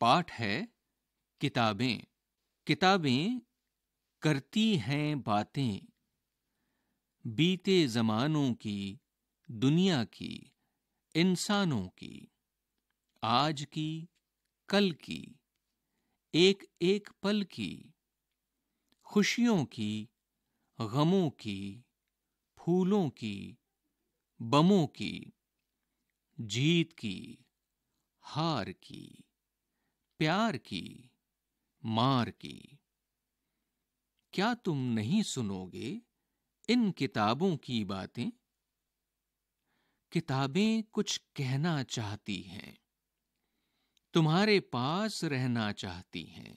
पाठ है किताबें किताबें करती हैं बातें बीते जमानों की दुनिया की इंसानों की आज की कल की एक एक पल की खुशियों की गमों की फूलों की बमों की जीत की हार की प्यार की मार की क्या तुम नहीं सुनोगे इन किताबों की बातें किताबें कुछ कहना चाहती हैं तुम्हारे पास रहना चाहती हैं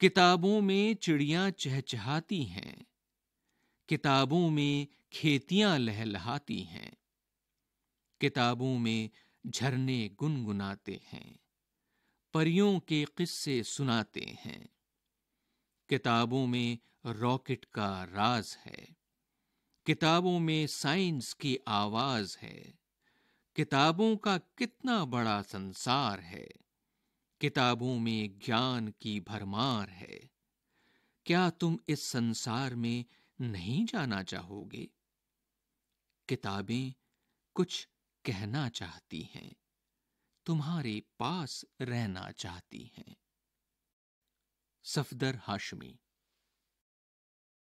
किताबों में चिड़ियां चहचहाती हैं किताबों में खेतियां लहलहाती हैं किताबों में झरने गुनगुनाते हैं परियों के किस्से सुनाते हैं किताबों में रॉकेट का राज है किताबों में साइंस की आवाज है किताबों का कितना बड़ा संसार है किताबों में ज्ञान की भरमार है क्या तुम इस संसार में नहीं जाना चाहोगे किताबें कुछ कहना चाहती हैं तुम्हारे पास रहना चाहती हैं सफदर हाशमी